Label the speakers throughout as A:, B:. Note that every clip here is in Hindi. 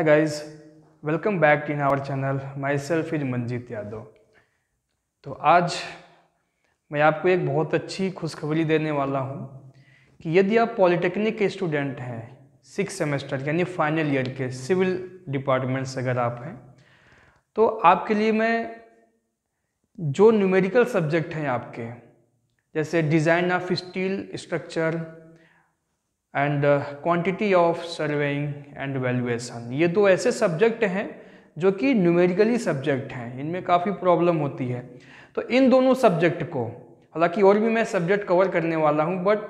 A: guys welcome back in our channel myself is Manjeet Yadav तो आज मैं आपको एक बहुत अच्छी खुशखबरी देने वाला हूँ कि यदि आप पॉलिटेक्निक के स्टूडेंट हैं सिक्स सेमेस्टर यानी फाइनल ईयर के सिविल डिपार्टमेंट से अगर आप हैं तो आपके लिए मैं जो न्यूमेरिकल सब्जेक्ट हैं आपके जैसे design of steel structure and quantity of surveying and valuation ये दो ऐसे सब्जेक्ट हैं जो कि न्यूमेरिकली सब्जेक्ट हैं इनमें काफ़ी प्रॉब्लम होती है तो इन दोनों सब्जेक्ट को हालांकि और भी मैं सब्जेक्ट कवर करने वाला हूं बट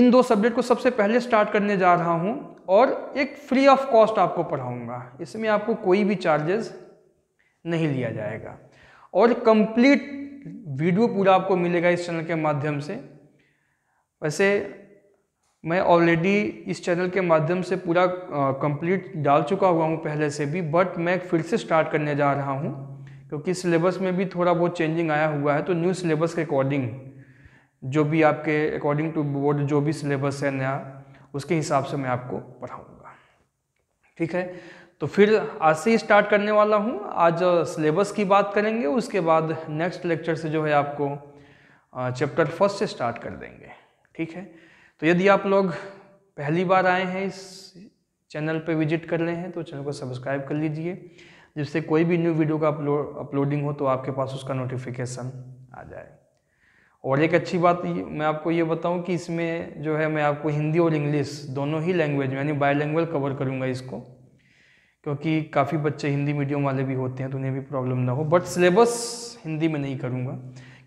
A: इन दो सब्जेक्ट को सबसे पहले स्टार्ट करने जा रहा हूं और एक फ्री ऑफ कॉस्ट आपको पढ़ाऊंगा इसमें आपको कोई भी चार्जेस नहीं लिया जाएगा और कंप्लीट वीडियो पूरा आपको मिलेगा इस चैनल के माध्यम से वैसे मैं ऑलरेडी इस चैनल के माध्यम से पूरा कंप्लीट डाल चुका हुआ हूँ पहले से भी बट मैं फिर से स्टार्ट करने जा रहा हूँ क्योंकि सिलेबस में भी थोड़ा बहुत चेंजिंग आया हुआ है तो न्यू सिलेबस के अकॉर्डिंग जो भी आपके अकॉर्डिंग टू बोर्ड जो भी सिलेबस है नया उसके हिसाब से मैं आपको पढ़ाऊँगा ठीक है तो फिर आज से ही स्टार्ट करने वाला हूँ आज सिलेबस की बात करेंगे उसके बाद नेक्स्ट लेक्चर से जो है आपको चैप्टर फर्स्ट से स्टार्ट कर देंगे ठीक है तो यदि आप लोग पहली बार आए हैं इस चैनल पे विजिट कर रहे हैं तो चैनल को सब्सक्राइब कर लीजिए जिससे कोई भी न्यू वीडियो का अपलो अपलोडिंग हो तो आपके पास उसका नोटिफिकेशन आ जाए और एक अच्छी बात मैं आपको ये बताऊं कि इसमें जो है मैं आपको हिंदी और इंग्लिश दोनों ही लैंग्वेज यानी बाई लैंग्वेज कवर करूँगा इसको क्योंकि काफ़ी बच्चे हिंदी मीडियम वाले भी होते हैं तो उन्हें भी प्रॉब्लम ना हो बट सिलेबस हिंदी में नहीं करूँगा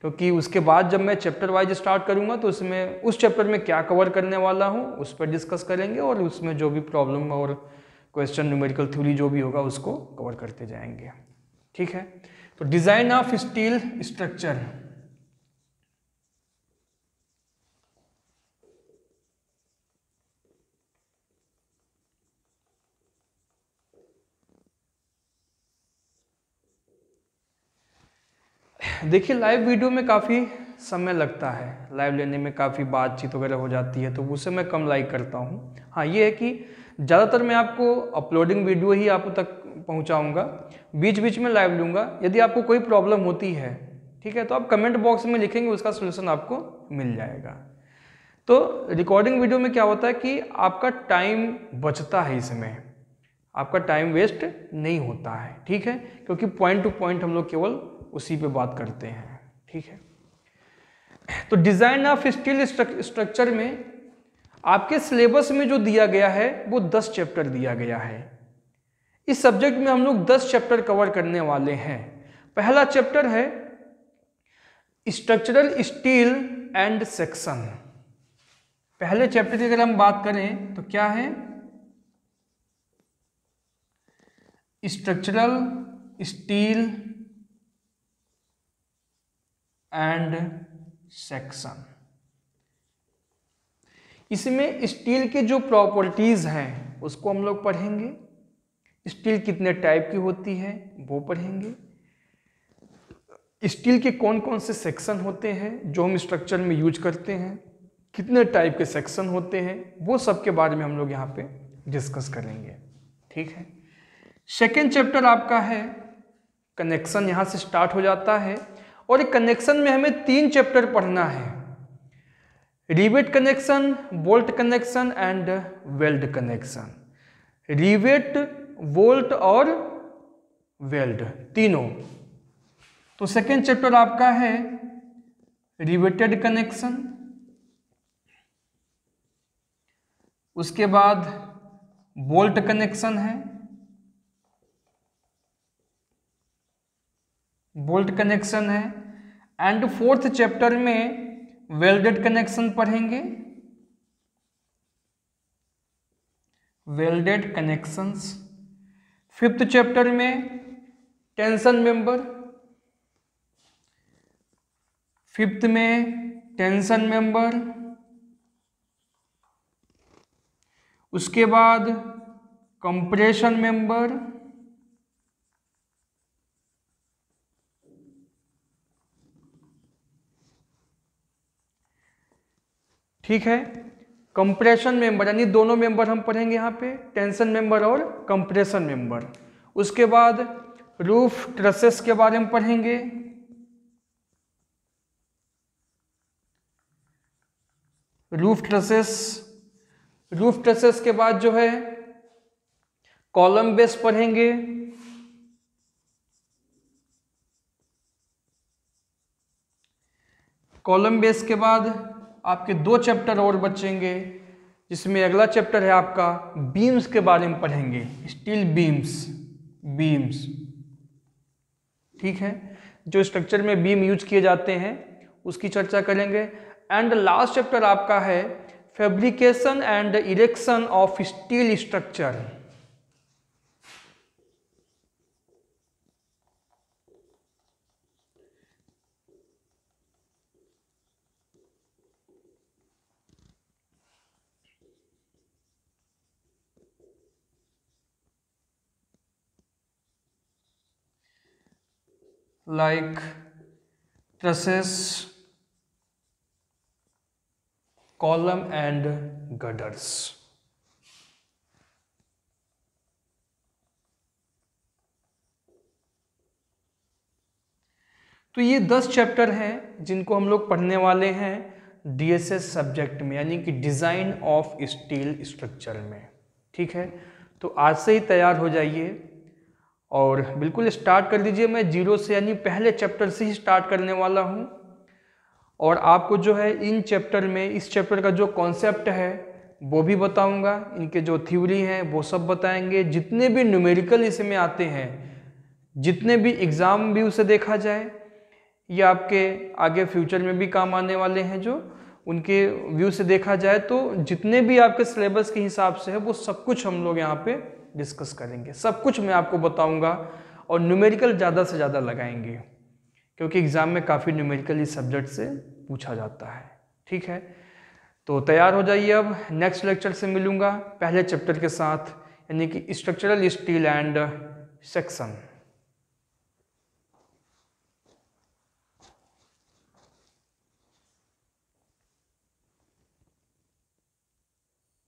A: क्योंकि उसके बाद जब मैं चैप्टर वाइज स्टार्ट करूँगा तो उसमें उस चैप्टर में क्या कवर करने वाला हूँ उस पर डिस्कस करेंगे और उसमें जो भी प्रॉब्लम और क्वेश्चन न्यूमेरिकल थ्योरी जो भी होगा उसको कवर करते जाएंगे ठीक है तो डिज़ाइन ऑफ स्टील स्ट्रक्चर देखिए लाइव वीडियो में काफ़ी समय लगता है लाइव लेने में काफ़ी बातचीत वगैरह हो जाती है तो उसे मैं कम लाइक करता हूँ हाँ ये है कि ज़्यादातर मैं आपको अपलोडिंग वीडियो ही आप तक पहुँचाऊँगा बीच बीच में लाइव लूँगा यदि आपको कोई प्रॉब्लम होती है ठीक है तो आप कमेंट बॉक्स में लिखेंगे उसका सोल्यूशन आपको मिल जाएगा तो रिकॉर्डिंग वीडियो में क्या होता है कि आपका टाइम बचता है इसमें आपका टाइम वेस्ट नहीं होता है ठीक है क्योंकि पॉइंट टू पॉइंट हम लोग केवल उसी पे बात करते हैं ठीक है तो डिज़ाइन ऑफ स्टील स्ट्रक्चर में आपके सिलेबस में जो दिया गया है वो दस चैप्टर दिया गया है इस सब्जेक्ट में हम लोग दस चैप्टर कवर करने वाले हैं पहला चैप्टर है स्ट्रक्चरल स्टील एंड सेक्शन पहले चैप्टर की अगर हम बात करें तो क्या है स्ट्रक्चरल स्टील एंड सेक्शन इसमें स्टील के जो प्रॉपर्टीज हैं उसको हम लोग पढ़ेंगे स्टील कितने टाइप की होती है वो पढ़ेंगे स्टील के कौन कौन से सेक्शन होते हैं जो हम स्ट्रक्चर में यूज करते हैं कितने टाइप के सेक्शन होते हैं वो सब के बारे में हम लोग यहाँ पे डिस्कस करेंगे ठीक है सेकेंड चैप्टर आपका है कनेक्शन यहाँ से स्टार्ट हो जाता है और कनेक्शन में हमें तीन चैप्टर पढ़ना है rivet connection bolt connection and weld connection rivet bolt और वेल्ड तीनों तो सेकेंड चैप्टर आपका है रिवेटेड कनेक्शन उसके बाद बोल्ट कनेक्शन है बोल्ट कनेक्शन है एंड फोर्थ चैप्टर में वेल्डेड कनेक्शन पढ़ेंगे वेल्डेड कनेक्शंस फिफ्थ चैप्टर में टेंशन मेंबर फिफ्थ में टेंशन मेंबर उसके बाद कंप्रेशन मेंबर ठीक है कंप्रेशन मेंबर यानी दोनों मेंबर हम पढ़ेंगे यहाँ पे टेंशन मेंबर और कंप्रेशन मेंबर उसके बाद रूफ ट्रसेस के बारे में पढ़ेंगे रूफ ट्रसेस रूफ ट्रसेस के बाद जो है कॉलम बेस पढ़ेंगे कॉलम बेस के बाद आपके दो चैप्टर और बचेंगे जिसमें अगला चैप्टर है आपका बीम्स के बारे में पढ़ेंगे स्टील बीम्स बीम्स ठीक है जो स्ट्रक्चर में बीम यूज किए जाते हैं उसकी चर्चा करेंगे एंड लास्ट चैप्टर आपका है fabrication and erection of steel structure like trusses, column and gutters तो ये दस चैप्टर हैं जिनको हम लोग पढ़ने वाले हैं डीएसएस सब्जेक्ट में यानी कि डिज़ाइन ऑफ स्टील स्ट्रक्चर में ठीक है तो आज से ही तैयार हो जाइए और बिल्कुल स्टार्ट कर दीजिए मैं जीरो से यानी पहले चैप्टर से ही स्टार्ट करने वाला हूँ और आपको जो है इन चैप्टर में इस चैप्टर का जो कॉन्सेप्ट है वो भी बताऊँगा इनके जो थ्योरी हैं वो सब बताएंगे जितने भी न्यूमेरिकल इसमें आते हैं जितने भी एग्ज़ाम भी उसे देखा जाए ये आपके आगे फ्यूचर में भी काम आने वाले हैं जो उनके व्यू से देखा जाए तो जितने भी आपके सिलेबस के हिसाब से है वो सब कुछ हम लोग यहाँ पे डिस्कस करेंगे सब कुछ मैं आपको बताऊँगा और न्यूमेरिकल ज़्यादा से ज़्यादा लगाएंगे क्योंकि एग्ज़ाम में काफ़ी न्यूमेरिकल इस सब्जेक्ट से पूछा जाता है ठीक है तो तैयार हो जाइए अब नेक्स्ट लेक्चर से मिलूँगा पहले चैप्टर के साथ यानी कि स्ट्रक्चरल स्टील एंड सेक्शन